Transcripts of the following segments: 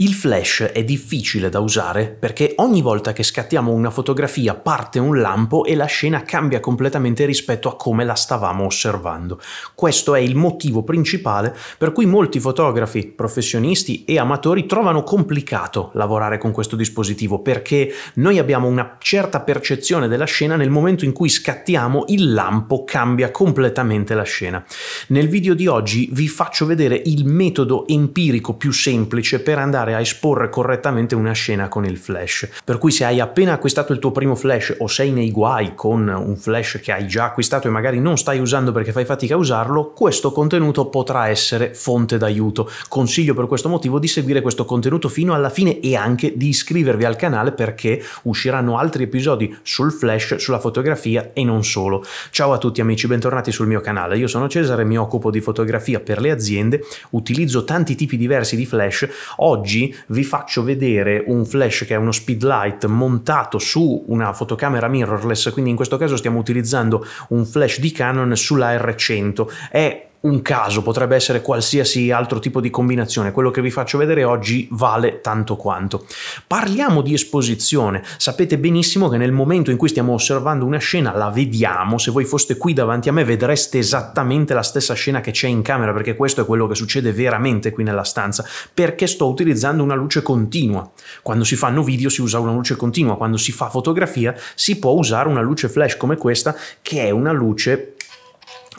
Il flash è difficile da usare perché ogni volta che scattiamo una fotografia parte un lampo e la scena cambia completamente rispetto a come la stavamo osservando. Questo è il motivo principale per cui molti fotografi, professionisti e amatori trovano complicato lavorare con questo dispositivo perché noi abbiamo una certa percezione della scena nel momento in cui scattiamo il lampo cambia completamente la scena. Nel video di oggi vi faccio vedere il metodo empirico più semplice per andare a esporre correttamente una scena con il flash. Per cui se hai appena acquistato il tuo primo flash o sei nei guai con un flash che hai già acquistato e magari non stai usando perché fai fatica a usarlo, questo contenuto potrà essere fonte d'aiuto. Consiglio per questo motivo di seguire questo contenuto fino alla fine e anche di iscrivervi al canale perché usciranno altri episodi sul flash, sulla fotografia e non solo. Ciao a tutti amici, bentornati sul mio canale. Io sono Cesare, mi occupo di fotografia per le aziende, utilizzo tanti tipi diversi di flash. Oggi vi faccio vedere un flash che è uno speed light montato su una fotocamera mirrorless, quindi in questo caso stiamo utilizzando un flash di Canon sulla R100. È un caso, potrebbe essere qualsiasi altro tipo di combinazione, quello che vi faccio vedere oggi vale tanto quanto. Parliamo di esposizione, sapete benissimo che nel momento in cui stiamo osservando una scena la vediamo, se voi foste qui davanti a me vedreste esattamente la stessa scena che c'è in camera, perché questo è quello che succede veramente qui nella stanza, perché sto utilizzando una luce continua. Quando si fanno video si usa una luce continua, quando si fa fotografia si può usare una luce flash come questa, che è una luce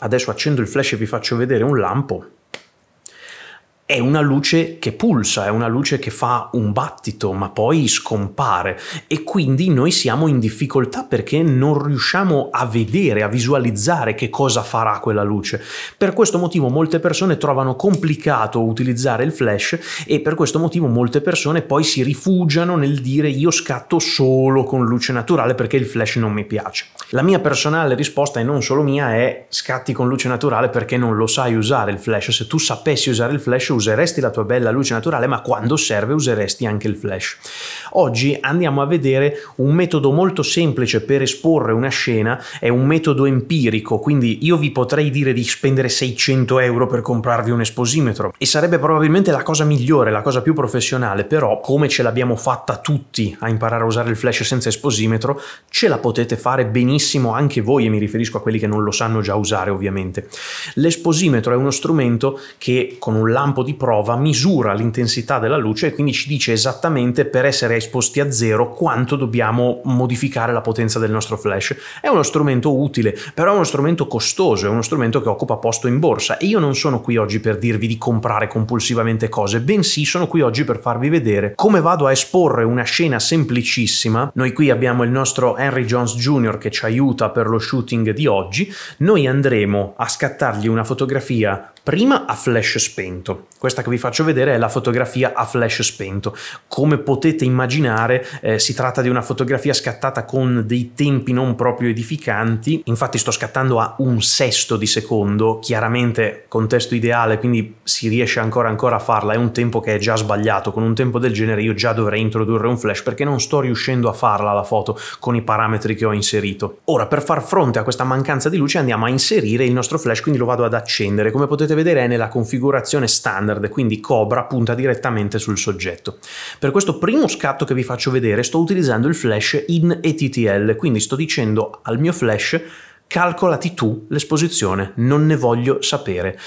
Adesso accendo il flash e vi faccio vedere un lampo è una luce che pulsa, è una luce che fa un battito, ma poi scompare e quindi noi siamo in difficoltà perché non riusciamo a vedere, a visualizzare che cosa farà quella luce. Per questo motivo molte persone trovano complicato utilizzare il flash e per questo motivo molte persone poi si rifugiano nel dire io scatto solo con luce naturale perché il flash non mi piace. La mia personale risposta, e non solo mia, è scatti con luce naturale perché non lo sai usare il flash. Se tu sapessi usare il flash useresti la tua bella luce naturale, ma quando serve useresti anche il flash. Oggi andiamo a vedere un metodo molto semplice per esporre una scena, è un metodo empirico, quindi io vi potrei dire di spendere 600 euro per comprarvi un esposimetro e sarebbe probabilmente la cosa migliore, la cosa più professionale, però come ce l'abbiamo fatta tutti a imparare a usare il flash senza esposimetro, ce la potete fare benissimo anche voi e mi riferisco a quelli che non lo sanno già usare ovviamente. L'esposimetro è uno strumento che con un lampo di di prova misura l'intensità della luce e quindi ci dice esattamente per essere esposti a zero quanto dobbiamo modificare la potenza del nostro flash. È uno strumento utile, però è uno strumento costoso, è uno strumento che occupa posto in borsa e io non sono qui oggi per dirvi di comprare compulsivamente cose, bensì sono qui oggi per farvi vedere come vado a esporre una scena semplicissima. Noi qui abbiamo il nostro Henry Jones Jr. che ci aiuta per lo shooting di oggi. Noi andremo a scattargli una fotografia prima a flash spento questa che vi faccio vedere è la fotografia a flash spento. Come potete immaginare eh, si tratta di una fotografia scattata con dei tempi non proprio edificanti, infatti sto scattando a un sesto di secondo, chiaramente contesto ideale quindi si riesce ancora, ancora a farla, è un tempo che è già sbagliato, con un tempo del genere io già dovrei introdurre un flash perché non sto riuscendo a farla la foto con i parametri che ho inserito. Ora per far fronte a questa mancanza di luce andiamo a inserire il nostro flash quindi lo vado ad accendere, come potete vedere è nella configurazione standard standard, quindi Cobra punta direttamente sul soggetto. Per questo primo scatto che vi faccio vedere sto utilizzando il flash in ETTL, quindi sto dicendo al mio flash calcolati tu l'esposizione, non ne voglio sapere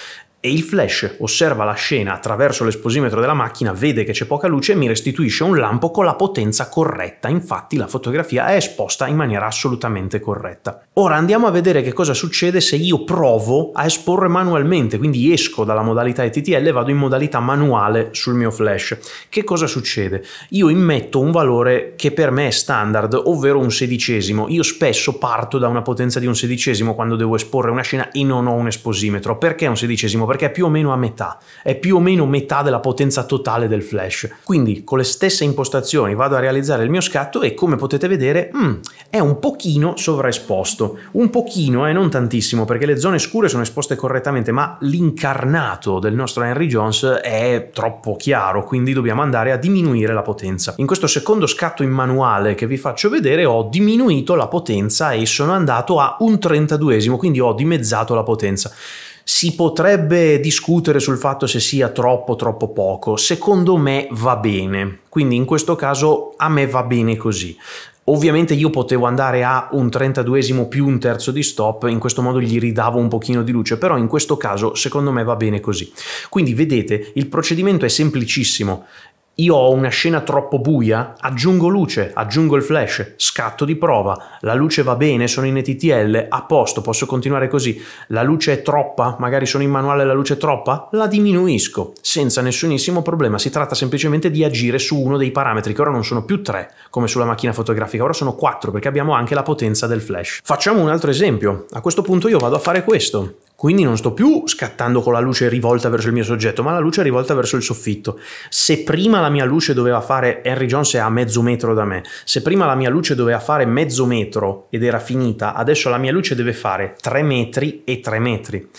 e il flash osserva la scena attraverso l'esposimetro della macchina, vede che c'è poca luce e mi restituisce un lampo con la potenza corretta, infatti la fotografia è esposta in maniera assolutamente corretta. Ora andiamo a vedere che cosa succede se io provo a esporre manualmente, quindi esco dalla modalità ETTL e vado in modalità manuale sul mio flash. Che cosa succede? Io immetto un valore che per me è standard, ovvero un sedicesimo. Io spesso parto da una potenza di un sedicesimo quando devo esporre una scena e non ho un esposimetro. Perché un sedicesimo? perché è più o meno a metà, è più o meno metà della potenza totale del flash. Quindi con le stesse impostazioni vado a realizzare il mio scatto e come potete vedere mm, è un pochino sovraesposto, un pochino e eh, non tantissimo perché le zone scure sono esposte correttamente ma l'incarnato del nostro Henry Jones è troppo chiaro quindi dobbiamo andare a diminuire la potenza. In questo secondo scatto in manuale che vi faccio vedere ho diminuito la potenza e sono andato a un 32 esimo quindi ho dimezzato la potenza. Si potrebbe discutere sul fatto se sia troppo troppo poco, secondo me va bene, quindi in questo caso a me va bene così. Ovviamente io potevo andare a un 32 esimo più un terzo di stop, in questo modo gli ridavo un pochino di luce, però in questo caso secondo me va bene così. Quindi vedete, il procedimento è semplicissimo, io ho una scena troppo buia, aggiungo luce, aggiungo il flash, scatto di prova, la luce va bene, sono in ETTL, a posto, posso continuare così, la luce è troppa, magari sono in manuale e la luce è troppa, la diminuisco, senza nessunissimo problema, si tratta semplicemente di agire su uno dei parametri, che ora non sono più tre, come sulla macchina fotografica, ora sono quattro, perché abbiamo anche la potenza del flash. Facciamo un altro esempio, a questo punto io vado a fare questo, quindi non sto più scattando con la luce rivolta verso il mio soggetto, ma la luce è rivolta verso il soffitto. Se prima la mia luce doveva fare, Harry Jones è a mezzo metro da me, se prima la mia luce doveva fare mezzo metro ed era finita, adesso la mia luce deve fare 3 metri e 3 metri.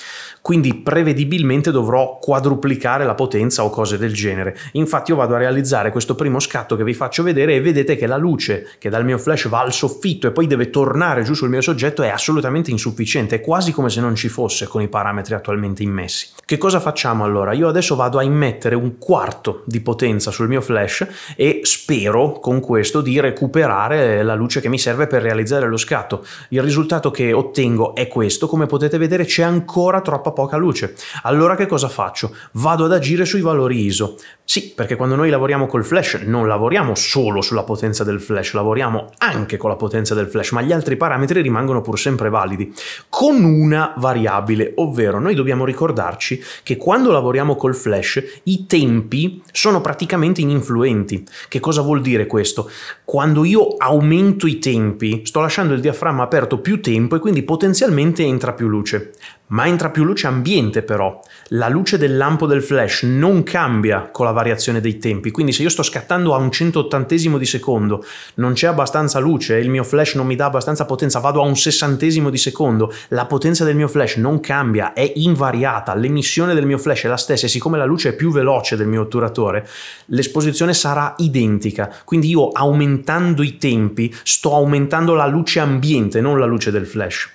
Quindi prevedibilmente dovrò quadruplicare la potenza o cose del genere. Infatti io vado a realizzare questo primo scatto che vi faccio vedere e vedete che la luce che dal mio flash va al soffitto e poi deve tornare giù sul mio soggetto è assolutamente insufficiente, è quasi come se non ci fosse con i parametri attualmente immessi. Che cosa facciamo allora? Io adesso vado a immettere un quarto di potenza sul mio flash e spero con questo di recuperare la luce che mi serve per realizzare lo scatto. Il risultato che ottengo è questo, come potete vedere c'è ancora troppa poca luce. Allora che cosa faccio? Vado ad agire sui valori ISO. Sì, perché quando noi lavoriamo col flash non lavoriamo solo sulla potenza del flash, lavoriamo anche con la potenza del flash, ma gli altri parametri rimangono pur sempre validi, con una variabile breve, ovvero noi dobbiamo ricordarci che quando lavoriamo col flash i tempi sono praticamente ininfluenti. Che cosa vuol dire questo? Quando io aumento i tempi sto lasciando il diaframma aperto più tempo e quindi potenzialmente entra più luce. Ma entra più luce ambiente però. La luce del lampo del flash non cambia con la variazione dei tempi, quindi se io sto scattando a un 180 di secondo, non c'è abbastanza luce, il mio flash non mi dà abbastanza potenza, vado a un 60 di secondo, la potenza del mio flash non cambia, è invariata, l'emissione del mio flash è la stessa e siccome la luce è più veloce del mio otturatore, l'esposizione sarà identica. Quindi io aumentando i tempi sto aumentando la luce ambiente, non la luce del flash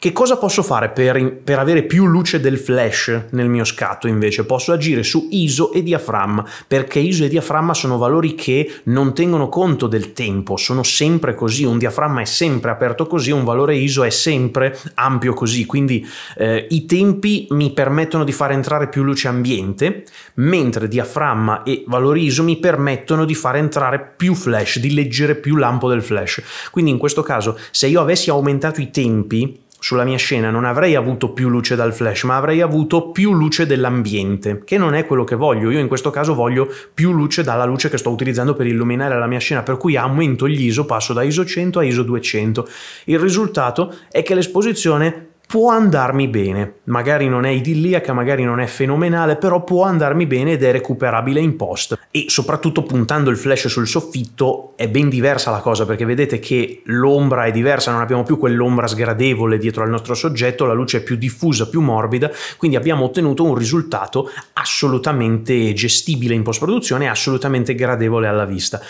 che cosa posso fare per, per, avere più luce del flash nel mio scatto invece? Posso agire su ISO e diaframma, perché ISO e diaframma sono valori che non tengono conto del tempo, sono sempre così, un diaframma è sempre aperto così, un valore ISO è sempre ampio così, quindi eh, i tempi mi permettono di far entrare più luce ambiente, mentre diaframma e valore ISO mi permettono di far entrare più flash, di leggere più lampo del flash. Quindi in questo caso se io avessi aumentato i tempi, sulla mia scena non avrei avuto più luce dal flash, ma avrei avuto più luce dell'ambiente, che non è quello che voglio. Io in questo caso voglio più luce dalla luce che sto utilizzando per illuminare la mia scena, per cui aumento gli ISO, passo da ISO 100 a ISO 200. Il risultato è che l'esposizione può andarmi bene. Magari non è idilliaca, magari non è fenomenale, però può andarmi bene ed è recuperabile in post. E soprattutto puntando il flash sul soffitto è ben diversa la cosa, perché vedete che l'ombra è diversa, non abbiamo più quell'ombra sgradevole dietro al nostro soggetto, la luce è più diffusa, più morbida, quindi abbiamo ottenuto un risultato assolutamente gestibile in post-produzione assolutamente gradevole alla vista.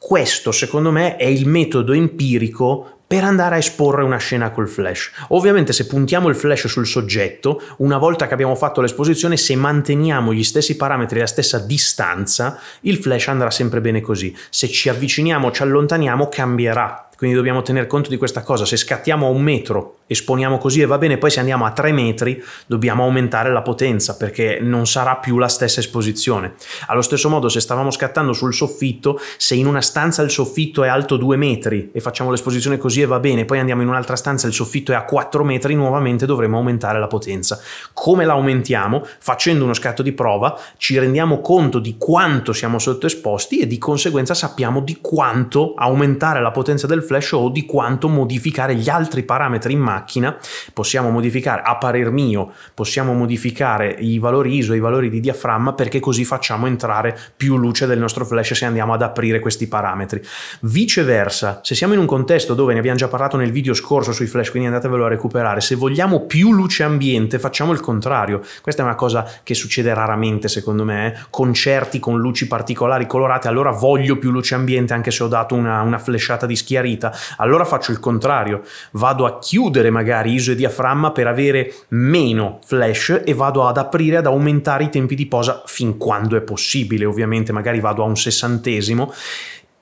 Questo, secondo me, è il metodo empirico per andare a esporre una scena col flash. Ovviamente se puntiamo il flash sul soggetto, una volta che abbiamo fatto l'esposizione, se manteniamo gli stessi parametri e la stessa distanza, il flash andrà sempre bene così. Se ci avviciniamo o ci allontaniamo, cambierà. Quindi dobbiamo tener conto di questa cosa. Se scattiamo a un metro esponiamo così e va bene, poi se andiamo a 3 metri dobbiamo aumentare la potenza perché non sarà più la stessa esposizione. Allo stesso modo se stavamo scattando sul soffitto, se in una stanza il soffitto è alto 2 metri e facciamo l'esposizione così e va bene, poi andiamo in un'altra stanza e il soffitto è a 4 metri, nuovamente dovremo aumentare la potenza. Come la aumentiamo? Facendo uno scatto di prova ci rendiamo conto di quanto siamo sottoesposti e di conseguenza sappiamo di quanto aumentare la potenza del flash o di quanto modificare gli altri parametri in mano macchina, possiamo modificare, a parer mio, possiamo modificare i valori ISO, i valori di diaframma perché così facciamo entrare più luce del nostro flash se andiamo ad aprire questi parametri. Viceversa, se siamo in un contesto dove ne abbiamo già parlato nel video scorso sui flash, quindi andatevelo a recuperare, se vogliamo più luce ambiente facciamo il contrario. Questa è una cosa che succede raramente secondo me, eh? concerti con luci particolari colorate, allora voglio più luce ambiente anche se ho dato una, una flashata di schiarita, allora faccio il contrario, vado a chiudere chiudere magari, ISO e diaframma per avere meno flash e vado ad aprire, ad aumentare i tempi di posa fin quando è possibile, ovviamente magari vado a un sessantesimo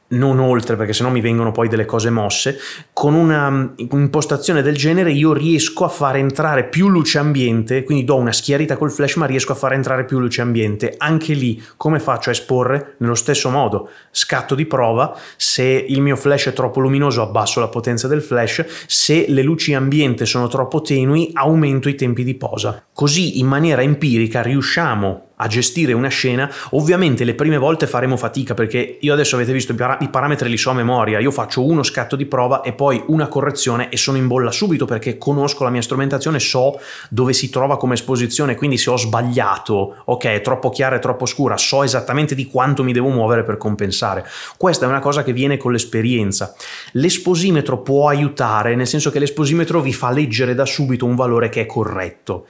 non oltre perché sennò mi vengono poi delle cose mosse, con una mm, impostazione del genere io riesco a far entrare più luce ambiente, quindi do una schiarita col flash ma riesco a far entrare più luce ambiente. Anche lì come faccio a esporre? Nello stesso modo, scatto di prova, se il mio flash è troppo luminoso abbasso la potenza del flash, se le luci ambiente sono troppo tenui aumento i tempi di posa. Così in maniera empirica riusciamo a gestire una scena, ovviamente le prime volte faremo fatica perché io adesso avete visto i, parametri li so a memoria, io faccio uno scatto di prova e poi una correzione e sono in bolla subito perché conosco la mia strumentazione, so dove si trova come esposizione, quindi se ho sbagliato, ok, è troppo chiara, è troppo scura, so esattamente di quanto mi devo muovere per compensare. Questa è una cosa che viene con l'esperienza. L'esposimetro può aiutare, nel senso che l'esposimetro vi fa leggere da subito un valore che è corretto.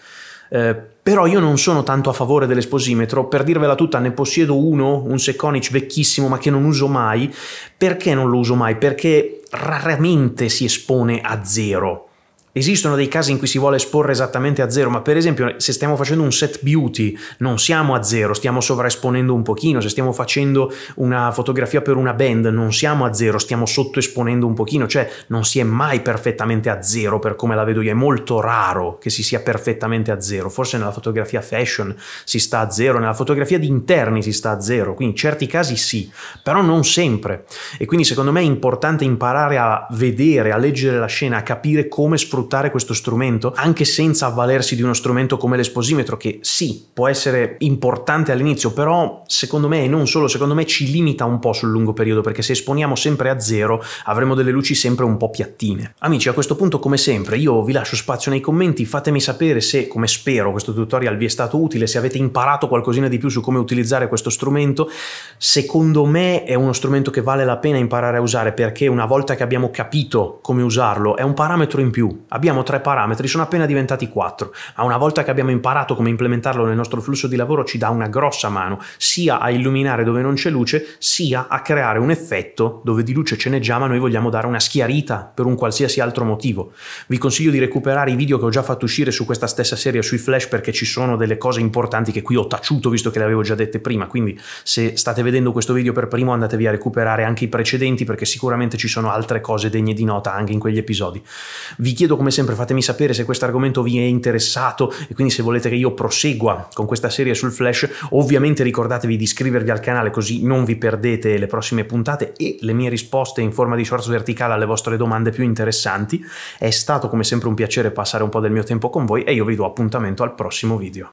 Eh, però io non sono tanto a favore dell'esposimetro, per dirvela tutta ne possiedo uno, un Seconic vecchissimo ma che non uso mai. Perché non lo uso mai? Perché raramente si espone a zero. Esistono dei casi in cui si vuole esporre esattamente a zero, ma per esempio se stiamo facendo un set beauty non siamo a zero, stiamo sovraesponendo un pochino, se stiamo facendo una fotografia per una band non siamo a zero, stiamo sottoesponendo un pochino, cioè non si è mai perfettamente a zero per come la vedo io, è molto raro che si sia perfettamente a zero, forse nella fotografia fashion si sta a zero, nella fotografia di interni si sta a zero, quindi in certi casi sì, però non sempre. E quindi secondo me è importante imparare a vedere, a leggere la scena, a capire come sfruttare sfruttare questo strumento anche senza avvalersi di uno strumento come l'esposimetro che sì può essere importante all'inizio però secondo me e non solo secondo me ci limita un po' sul lungo periodo perché se esponiamo sempre a zero avremo delle luci sempre un po' piattine. Amici a questo punto come sempre io vi lascio spazio nei commenti fatemi sapere se come spero questo tutorial vi è stato utile se avete imparato qualcosina di più su come utilizzare questo strumento secondo me è uno strumento che vale la pena imparare a usare perché una volta che abbiamo capito come usarlo è un parametro in più abbiamo tre parametri, sono appena diventati quattro, ma una volta che abbiamo imparato come implementarlo nel nostro flusso di lavoro ci dà una grossa mano, sia a illuminare dove non c'è luce, sia a creare un effetto dove di luce ce n'è già ma noi vogliamo dare una schiarita per un qualsiasi altro motivo. Vi consiglio di recuperare i video che ho già fatto uscire su questa stessa serie sui flash perché ci sono delle cose importanti che qui ho taciuto visto che le avevo già dette prima, quindi se state vedendo questo video per primo andatevi a recuperare anche i precedenti perché sicuramente ci sono altre cose degne di nota anche in quegli episodi. Vi chiedo come come sempre fatemi sapere se questo argomento vi è interessato e quindi se volete che io prosegua con questa serie sul Flash, ovviamente ricordatevi di iscrivervi al canale così non vi perdete le prossime puntate e le mie risposte in forma di shorts verticale alle vostre domande più interessanti. È stato come sempre un piacere passare un po' del mio tempo con voi e io vi do appuntamento al prossimo video.